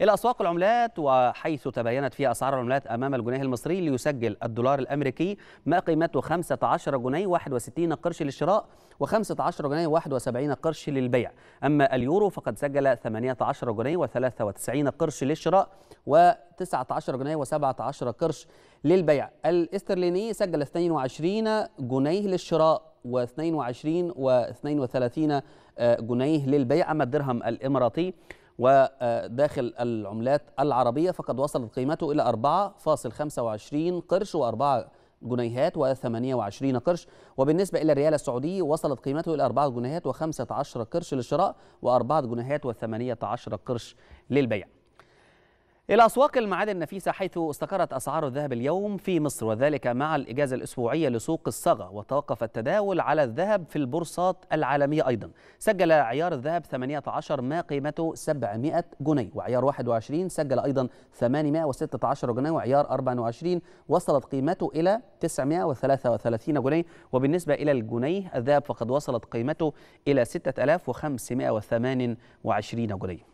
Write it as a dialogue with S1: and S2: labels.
S1: إلى أسواق العملات وحيث تباينت فيها أسعار العملات أمام الجنيه المصري ليسجل الدولار الأمريكي ما قيمته 15 جنيه 61 قرش للشراء و15 جنيه 71 قرش للبيع أما اليورو فقد سجل 18 جنيه و93 قرش للشراء و19 جنيه و17 قرش للبيع الاسترليني سجل 22 جنيه للشراء و22 و32 جنيه للبيع أما الدرهم الإماراتي وداخل العملات العربية فقد وصلت قيمته إلى 4.25 قرش و4 جنيهات و28 قرش وبالنسبة إلى الريال السعودي وصلت قيمته إلى 4 جنيهات و15 قرش للشراء و4 جنيهات و18 قرش للبيع إلى أسواق المعادن النفيسة حيث استقرت أسعار الذهب اليوم في مصر وذلك مع الإجازة الأسبوعية لسوق الصاغة وتوقف التداول على الذهب في البورصات العالمية أيضا سجل عيار الذهب 18 ما قيمته 700 جنيه وعيار 21 سجل أيضا 816 جنيه وعيار 24 وصلت قيمته إلى 933 جنيه وبالنسبة إلى الجنيه الذهب فقد وصلت قيمته إلى 6528 جنيه